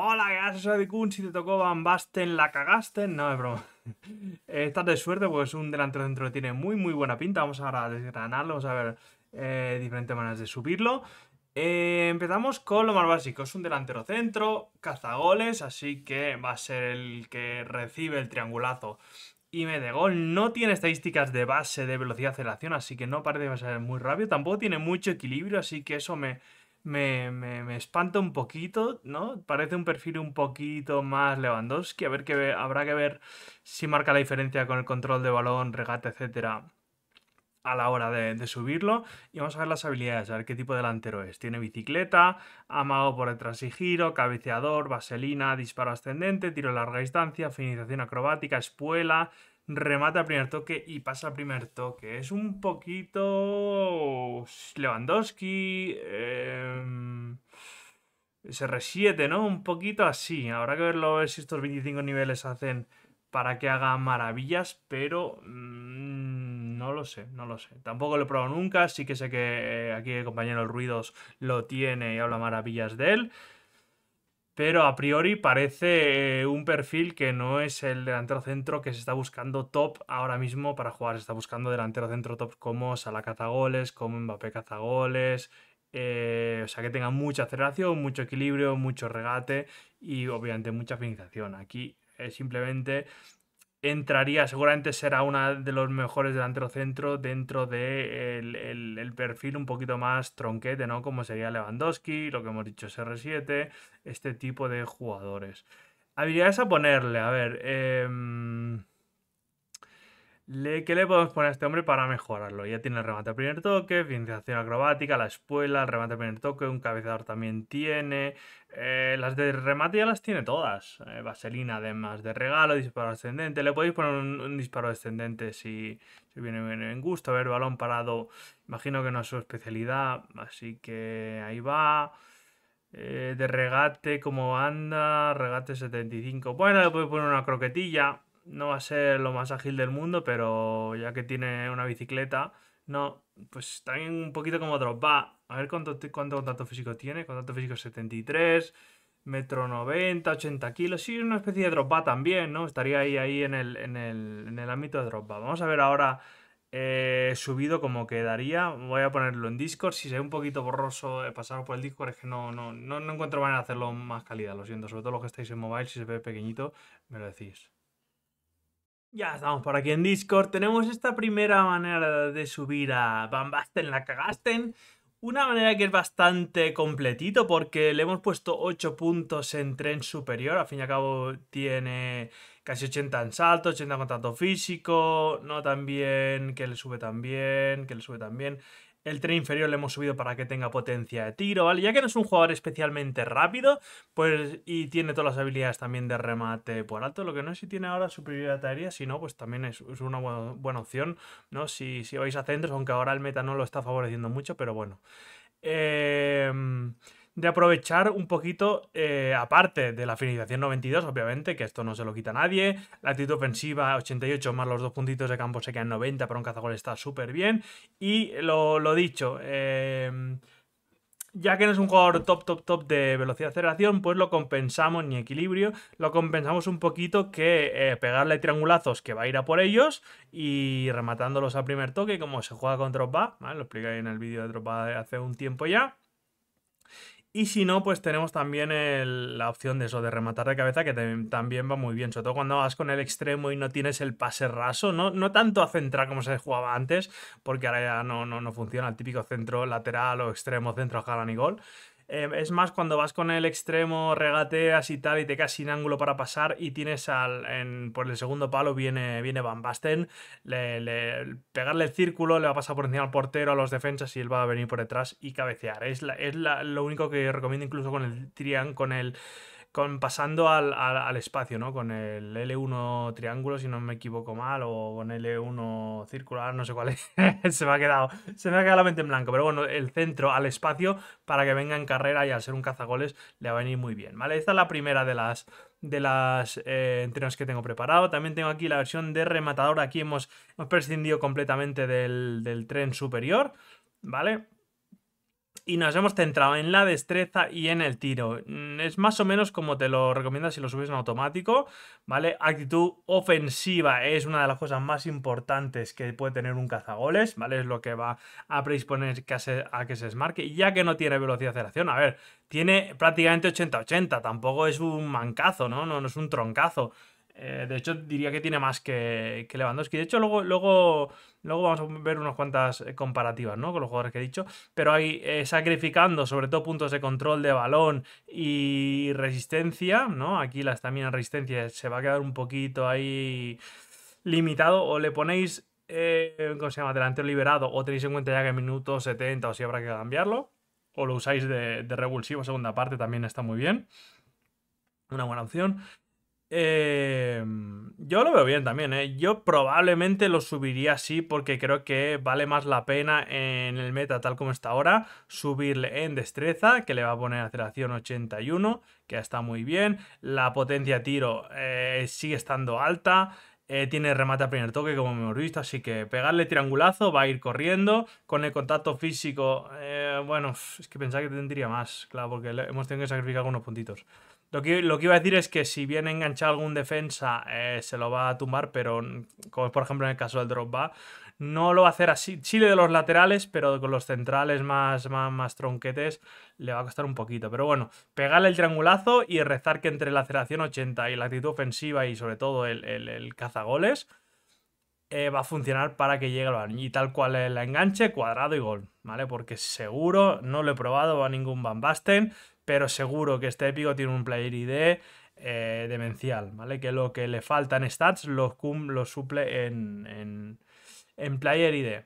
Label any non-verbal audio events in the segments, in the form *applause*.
Hola, haces? de Kun. Si te tocó Van Basten, la cagaste. No, es broma. *laughs* Estás de suerte porque es un delantero centro que tiene muy, muy buena pinta. Vamos ahora a desgranarlo, vamos a ver eh, diferentes maneras de subirlo. Eh, empezamos con lo más básico. Es un delantero centro, cazagoles, así que va a ser el que recibe el triangulazo y de gol. No tiene estadísticas de base de velocidad de aceleración, así que no parece que va a ser muy rápido. Tampoco tiene mucho equilibrio, así que eso me, me, me, espanta un poquito, ¿no? Parece un perfil un poquito más Lewandowski. A ver qué habrá que ver si marca la diferencia con el control de balón, regate, etcétera, a la hora de, subirlo. Y vamos a ver las habilidades, a ver qué tipo de delantero es. Tiene bicicleta, amago por el y giro, cabeceador, vaselina, disparo ascendente, tiro a larga distancia, finalización acrobática, espuela, remata el primer toque y pasa el primer toque. Es un poquito Lewandowski, em, se sr ¿no? Un poquito así. Habrá que verlo ver si estos 25 niveles hacen para que haga maravillas, pero mm, no lo sé, no lo sé. Tampoco lo he probado nunca, sí que sé que eh, aquí el compañero Ruidos lo tiene y habla maravillas de él pero a priori parece eh, un perfil que no es el delantero centro que se está buscando top ahora mismo para jugar. Se está buscando delantero centro top como Salah goles, como Mbappé cazagoles. goles. Eh, o sea, que tenga mucha aceleración, mucho equilibrio, mucho regate y obviamente mucha finalización. Aquí es eh, simplemente entraría, seguramente será una de los mejores delanteros centro dentro del de el, perfil un poquito más tronquete, ¿no? Como sería Lewandowski, lo que hemos dicho sr 7 este tipo de jugadores. Habilidades a ponerle, a ver. Eh... Le, ¿Qué le podemos poner a este hombre para mejorarlo? Ya tiene el remate a primer toque, financiación acrobática, la espuela, el remate a primer toque, un cabezador también tiene. Eh, las de remate ya las tiene todas. Eh, vaselina, además de regalo, disparo ascendente. Le podéis poner un, disparo ascendente si, si viene, en gusto. A ver, balón parado, imagino que no es su especialidad, así que ahí va. Eh, de regate, ¿cómo anda, regate 75. Bueno, le podéis poner una croquetilla no va a ser lo más ágil del mundo, pero ya que tiene una bicicleta, no, pues también un poquito como drop-back. A ver cuánto, cuánto contacto físico tiene, contacto físico 73, metro 90, 80 kilos, sí, una especie de drop-back también, ¿no? Estaría ahí, ahí en, el, en, el, ámbito de Dropba. Vamos a ver ahora eh, subido cómo quedaría. Voy a ponerlo en Discord. Si se ve un poquito borroso eh, pasar por el Discord, es que no, no, no encuentro manera de hacerlo más calidad. Lo siento, sobre todo los que estáis en mobile, si se ve pequeñito, me lo decís. Ya estamos por aquí en Discord. Tenemos esta primera manera de subir a Bambasten la cagasten. Una manera que es bastante completito porque le hemos puesto 8 puntos en tren superior. Al fin y al cabo tiene casi 80 en salto, 80 en contacto físico. No también, que le sube también, que le sube también. El tren inferior le hemos subido para que tenga potencia de tiro, ¿vale? Ya que no es un jugador especialmente rápido, pues y tiene todas las habilidades también de remate por alto. Lo que no es si tiene ahora superioridad aérea, si no, pues también es, una buena opción, ¿no? Si, si vais a centros, aunque ahora el meta no lo está favoreciendo mucho, pero bueno. Eh de aprovechar un poquito, eh, aparte de la finalización 92, obviamente, que esto no se lo quita nadie, la actitud ofensiva 88 más los dos puntitos de campo se quedan 90, pero un cazagol está súper bien. Y lo, dicho, em, ya que no es un jugador top, top, top de velocidad de aceleración, pues lo compensamos ni equilibrio, lo compensamos un poquito que eh, pegarle triangulazos que va a ir a por ellos y rematándolos a primer toque, como se juega con Tropa, ¿vale? lo expliqué en el vídeo de tropas hace un tiempo ya. Y si no, pues tenemos también la opción de eso, de rematar de cabeza, que también va muy bien, sobre todo cuando vas con el extremo y no tienes el pase raso, no, no tanto a centrar como se jugaba antes, porque ahora ya no, no, no funciona el típico centro lateral o extremo, centro, jalan y gol. Em, es más cuando vas con el extremo, regateas y tal, y te quedas sin ángulo para pasar, y tienes al. por el segundo palo viene, viene Van Basten. pegarle el círculo, le va a pasar por encima al portero, a los defensas, y él va a venir por detrás y cabecear. Es, es lo único que recomiendo incluso con el triang, con el pasando al, espacio, ¿no? Con el L1 triángulo, si no me equivoco mal, o con L1 circular, no sé cuál es. *laughs* se me ha quedado, se me ha la mente en blanco. Pero bueno, el centro al espacio para que venga en carrera y al ser un cazagoles le va a venir muy bien, ¿vale? Esta es la primera de las de las eh, que tengo preparado. También tengo aquí la versión de rematador. Aquí hemos, prescindido completamente del, del tren superior, ¿vale? y nos hemos centrado en la destreza y en el tiro. Mm, es más o menos como te lo recomiendas si lo subes en automático, ¿vale? Actitud ofensiva es una de las cosas más importantes que puede tener un cazagoles, ¿vale? Es lo que va a predisponer a que se desmarque, ya que no tiene velocidad de aceleración. A ver, tiene prácticamente 80-80, tampoco es un mancazo, ¿no? No es un troncazo. Eh, de hecho, diría que tiene más que, que Lewandowski. De hecho, luego, luego, luego vamos a ver unas cuantas eh, comparativas ¿no? con los jugadores que he dicho. Pero ahí eh, sacrificando sobre todo puntos de control de balón y resistencia. ¿no? Aquí la también resistencia se va a quedar un poquito ahí limitado. O le ponéis, ¿cómo se llama? Delantero liberado. O tenéis en cuenta ya que en minutos 70 o si habrá que cambiarlo. O lo usáis de, de revulsivo segunda parte, también está muy bien. Una buena opción. Em, yo lo veo bien también, ¿eh? Yo probablemente lo subiría así porque creo que vale más la pena en el meta tal como está ahora subirle en destreza, que le va a poner aceleración 81, que ya está muy bien. La potencia tiro eh, sigue estando alta. Eh, tiene remate a primer toque, como hemos visto, así que pegarle triangulazo, va a ir corriendo. Con el contacto físico, bueno, es que pensaba que tendría más, claro, porque hemos tenido que sacrificar algunos puntitos. Lo que, iba a decir es que si bien enganchado algún defensa, eh, se lo va a tumbar, pero como por ejemplo en el caso del Va. no lo va a hacer así. Chile de los laterales, pero con los centrales más, más, tronquetes le va a costar un poquito. Pero bueno, pegarle el triangulazo y rezar que entre la aceleración 80 y la actitud ofensiva y sobre todo el, el, el cazagoles eh, va a funcionar para que llegue al Y tal cual la enganche, cuadrado y gol, ¿vale? Porque seguro, no lo he probado a ningún Van Basten, pero seguro que este épico tiene un player ID eh, demencial, ¿vale? Que lo que le falta en stats lo, lo suple en, en, player ID.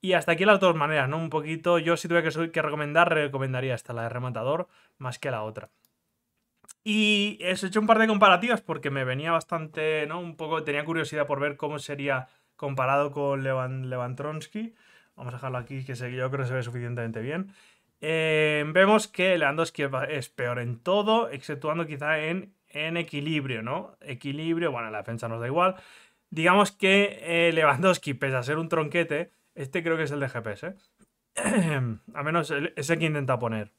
Y hasta aquí las dos maneras, ¿no? Un poquito, yo si tuviera que, recomendar, recomendaría esta, la de rematador, más que la otra. Y he hecho un par de comparativas porque me venía bastante, ¿no? Un poco, tenía curiosidad por ver cómo sería comparado con Levan, Vamos a dejarlo aquí, que yo creo que se ve suficientemente bien. Em, vemos que Lewandowski es peor en todo, exceptuando quizá en, en equilibrio, ¿no? Equilibrio, bueno, la defensa nos da igual. Digamos que eh, Lewandowski, pese a ser un tronquete, este creo que es el de GPS. ¿eh? a *clears throat* menos ese que intenta poner.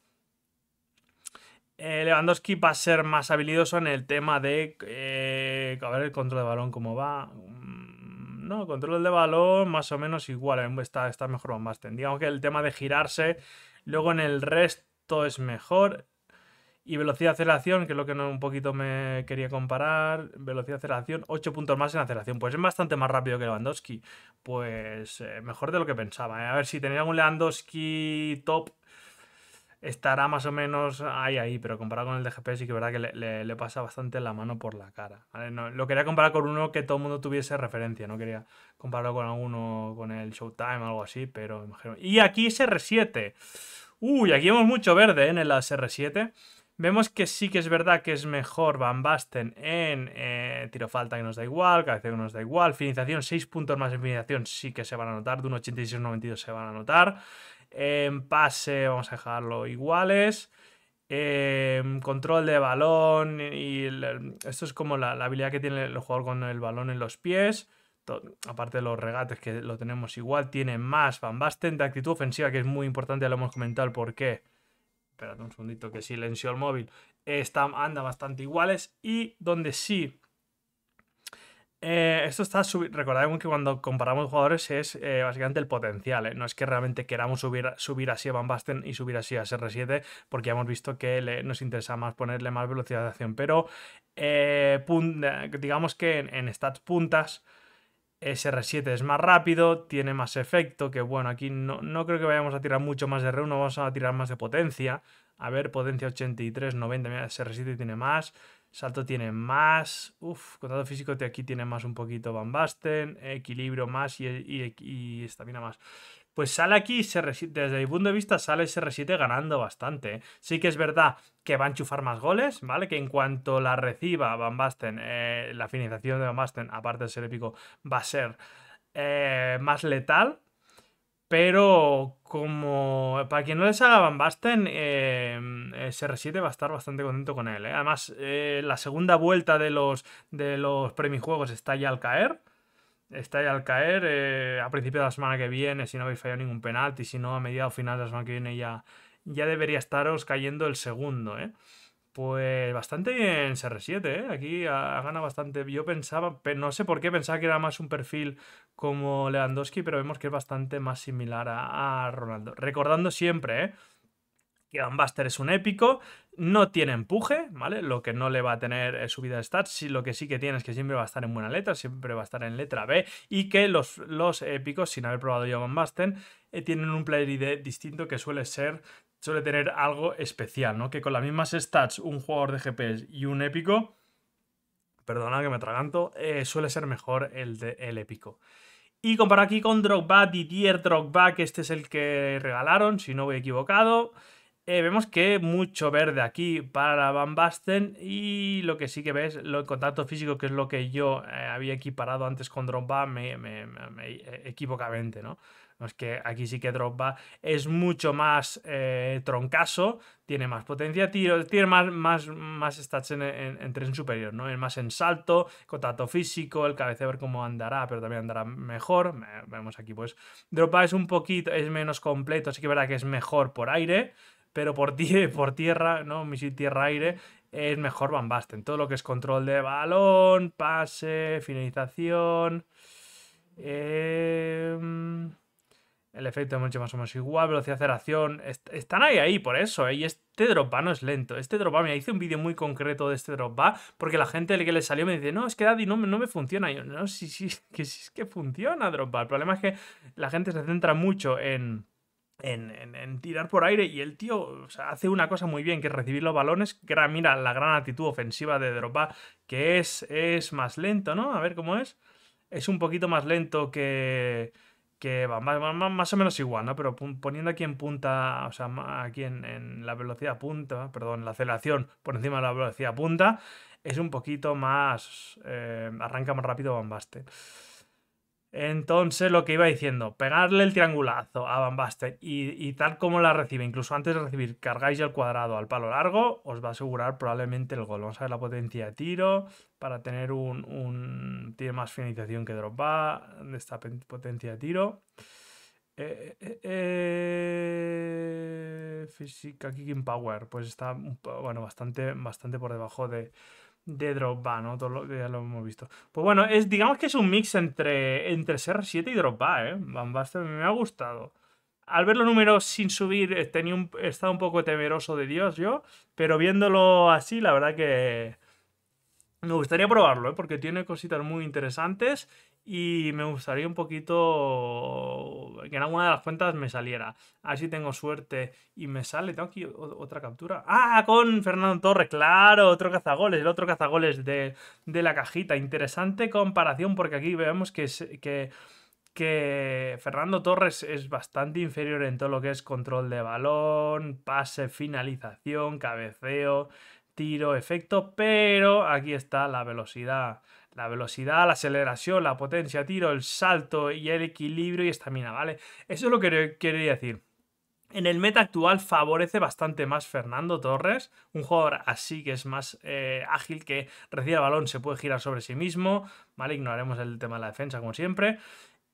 Eh, Lewandowski va a ser más habilidoso en el tema de. Eh, a ver el control de balón, cómo va. Mm, no, control de balón, más o menos igual. Está, está mejor o más. Digamos que el tema de girarse Luego en el resto es mejor. Y velocidad de aceleración, que es lo que un poquito me quería comparar. Velocidad de aceleración, 8 puntos más en aceleración. Pues es bastante más rápido que Lewandowski. Pues eh, mejor de lo que pensaba. ¿eh? A ver si tenía un Lewandowski top estará más o menos ahí, ahí, pero comparado con el DGP sí que es verdad que le, pasa bastante la mano por la cara. lo quería comparar con uno que todo el mundo tuviese referencia, no quería compararlo con alguno, con el Showtime o algo así, pero imagino. Y aquí es R7. Uy, aquí vemos mucho verde ¿eh? en el SR7. Vemos que sí que es verdad que es mejor Van Basten en eh, tiro falta que nos da igual, Cabeza que nos da igual, finalización 6 puntos más en finalización sí que se van a notar, de un a 92 se van a notar. En pase vamos a dejarlo iguales. Em, control de balón y esto es como la, habilidad que tiene el jugador con el balón en los pies. aparte de los regates que lo tenemos igual, tiene más Van Basten de actitud ofensiva que es muy importante, ya lo hemos comentado el qué espérate un segundito que silencio el móvil, está, anda bastante iguales y donde sí... Eh, esto está recordad que cuando comparamos jugadores es eh, básicamente el potencial, ¿eh? no es que realmente queramos subir, subir así a Van Basten y subir así a SR7 porque ya hemos visto que nos interesa más ponerle más velocidad de acción, pero digamos que en, en stats puntas SR7 es más rápido, tiene más efecto, que bueno, aquí no, creo que vayamos a tirar mucho más de R1, vamos a tirar más de potencia. A ver, potencia 83, 90, mira, SR7 tiene más, salto tiene más, uff, contado físico de aquí tiene más un poquito bambasten, equilibrio más y, y, y estamina más pues sale aquí, se desde mi punto de vista, sale y se resiste ganando bastante. ¿eh? Sí que es verdad que va a enchufar más goles, ¿vale? Que en cuanto la reciba Van Basten, eh, la finalización de Van Basten, aparte de ser épico, va a ser eh, más letal. Pero como para quien no les haga Van Basten, em, se va a estar bastante contento con él. Además, la segunda vuelta de los, de los premijuegos está ya al caer estáis al caer. Eh, a principio de la semana que viene, si no habéis fallado ningún penalti, si no, a mediados final de la semana que viene ya, ya debería estaros cayendo el segundo, ¿eh? Pues bastante bien CR7, ¿eh? Aquí ha, ganado bastante. Yo pensaba, no sé por qué, pensaba que era más un perfil como Lewandowski, pero vemos que es bastante más similar a, a Ronaldo. Recordando siempre, ¿eh? que es un épico, no tiene empuje, ¿vale? Lo que no le va a tener subida de stats, lo que sí que tiene es que siempre va a estar en buena letra, siempre va a estar en letra B, y que los, los épicos, sin haber probado yo Buster, eh, tienen un player ID distinto que suele ser suele tener algo especial, ¿no? Que con las mismas stats, un jugador de GPS y un épico, perdona que me atraganto, eh, suele ser mejor el, el épico. Y comparar aquí con Drogba, y Drogba, que este es el que regalaron, si no voy equivocado. Eh, vemos que mucho verde aquí para Van Basten y lo que sí que ves, lo, el contacto físico, que es lo que yo eh, había equiparado antes con Drogba, eh, equivocamente, ¿no? Es que aquí sí que Drogba es mucho más troncaso, tiene más potencia tiro, tiene más, más, más stats en, en, tren superior, ¿no? Es más en salto, contacto físico, el cabeceo, ver cómo andará, pero también andará mejor. Vemos aquí, pues, Drogba es un poquito, es menos completo, así que verdad que es mejor por aire, pero por, *laughs* por tierra, ¿no? Misil tierra-aire, es mejor Van En Todo lo que es control de balón, pase, finalización. Em, el efecto es mucho más o menos igual, velocidad de están ahí, ahí, por eso, ¿eh? Y este drop no es lento. Este drop me hice un vídeo muy concreto de este drop porque la gente que le salió me dice, no, es que Daddy no, no me funciona. yo, no, sí, sí, *laughs* que sí, es que funciona drop El problema es que la gente se centra mucho en en, tirar por aire y el tío hace una cosa muy bien que es recibir los balones, que mira, la gran actitud ofensiva de Dropa, que es, es más lento, ¿no? A ver cómo es. Es un poquito más lento que... que más, o menos igual, ¿no? Pero poniendo aquí en punta, o sea, aquí en, la velocidad punta, perdón, la aceleración por encima de la velocidad punta, es un poquito más... Eh, arranca más rápido Bambaste. Entonces, lo que iba diciendo, pegarle el triangulazo a Van Basten y, tal como la recibe, incluso antes de recibir, cargáis el cuadrado al palo largo, os va a asegurar probablemente el gol. Vamos a ver la potencia de tiro para tener un. un tiene más finalización que dropa, de esta potencia de tiro. Eh, eh, eh, física Kicking Power, pues está bueno, bastante, bastante por debajo de de Dropba, ¿no? Todo lo ya lo hemos visto. Pues bueno, es, digamos que es un mix entre, entre CR7 y Dropba, ¿eh? Van me ha gustado. Al ver los números sin subir, eh, tenía un, un poco temeroso de Dios yo, pero viéndolo así, la verdad que me gustaría probarlo, ¿eh? porque tiene cositas muy interesantes y me gustaría un poquito que en alguna de las cuentas me saliera. A ver si tengo suerte y me sale. Tengo aquí otra captura. ¡Ah! Con Fernando Torres, claro, otro cazagoles, el otro cazagoles de, de la cajita. Interesante comparación porque aquí vemos que, que Fernando Torres es bastante inferior en todo lo que es control de balón, pase, finalización, cabeceo, tiro, efecto, pero aquí está la velocidad la velocidad, la aceleración, la potencia, tiro, el salto y el equilibrio y estamina, ¿vale? Eso es lo que quería decir. En el meta actual favorece bastante más Fernando Torres, un jugador así que es más eh, ágil, que recibe el balón, se puede girar sobre sí mismo, ¿vale? Ignoraremos el tema de la defensa como siempre.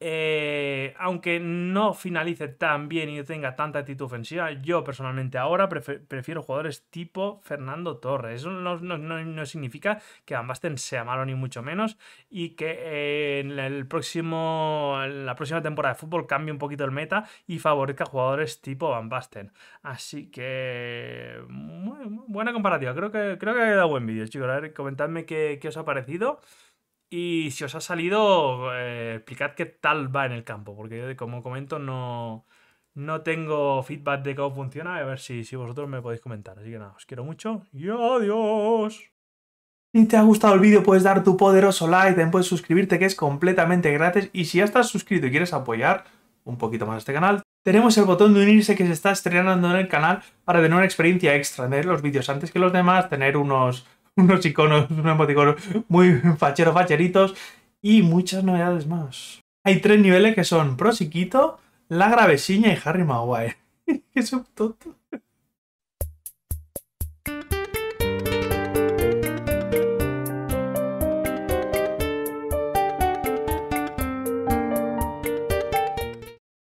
Eh, aunque no finalice tan bien y tenga tanta actitud ofensiva, yo personalmente ahora prefiero jugadores tipo Fernando Torres. Eso no, significa que Van Basten sea malo ni mucho menos y que eh, en, el próximo, la próxima temporada de fútbol cambie un poquito el meta y favorezca jugadores tipo Van Basten. Así que buena comparativa. Creo que creo que ha quedado buen vídeo, chicos. comentadme qué os ha parecido. Y si os ha salido, eh, explicad qué tal va en el campo, porque yo, como comento, no, no tengo feedback de cómo funciona. A ver si, si vosotros me podéis comentar. Así que nada, os quiero mucho y adiós. Si te ha gustado el vídeo puedes dar tu poderoso like, también puedes suscribirte que es completamente gratis y si ya estás suscrito y quieres apoyar un poquito más este canal, tenemos el botón de unirse que se está estrenando en el canal para tener una experiencia extra, ver los vídeos antes que los demás, tener unos *laughs* unos iconos, unos emoticonos muy facheros, facheritos y muchas novedades más. Hay tres niveles que son Prosiquito, La Gravesiña y Harry Maguire. que *laughs* son tontos.